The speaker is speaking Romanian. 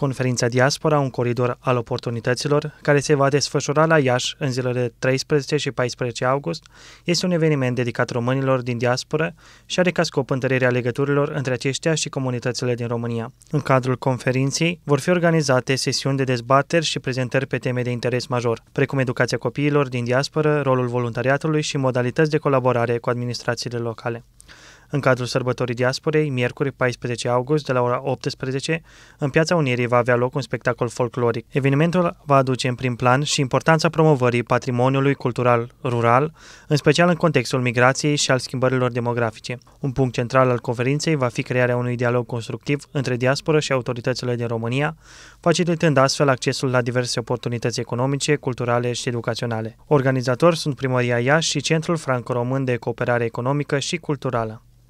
Conferința Diaspora, un coridor al oportunităților, care se va desfășura la Iași în zilele 13 și 14 august, este un eveniment dedicat românilor din diaspora și are ca scop întărirea legăturilor între aceștia și comunitățile din România. În cadrul conferinței vor fi organizate sesiuni de dezbateri și prezentări pe teme de interes major, precum educația copiilor din diaspora, rolul voluntariatului și modalități de colaborare cu administrațiile locale. În cadrul sărbătorii diasporei, miercuri 14 august de la ora 18, în Piața Unirii va avea loc un spectacol folcloric. Evenimentul va aduce în prim plan și importanța promovării patrimoniului cultural rural, în special în contextul migrației și al schimbărilor demografice. Un punct central al conferinței va fi crearea unui dialog constructiv între diasporă și autoritățile din România, facilitând astfel accesul la diverse oportunități economice, culturale și educaționale. Organizatori sunt Primăria Iași și Centrul Franco-Român de Cooperare Economică și Culturală.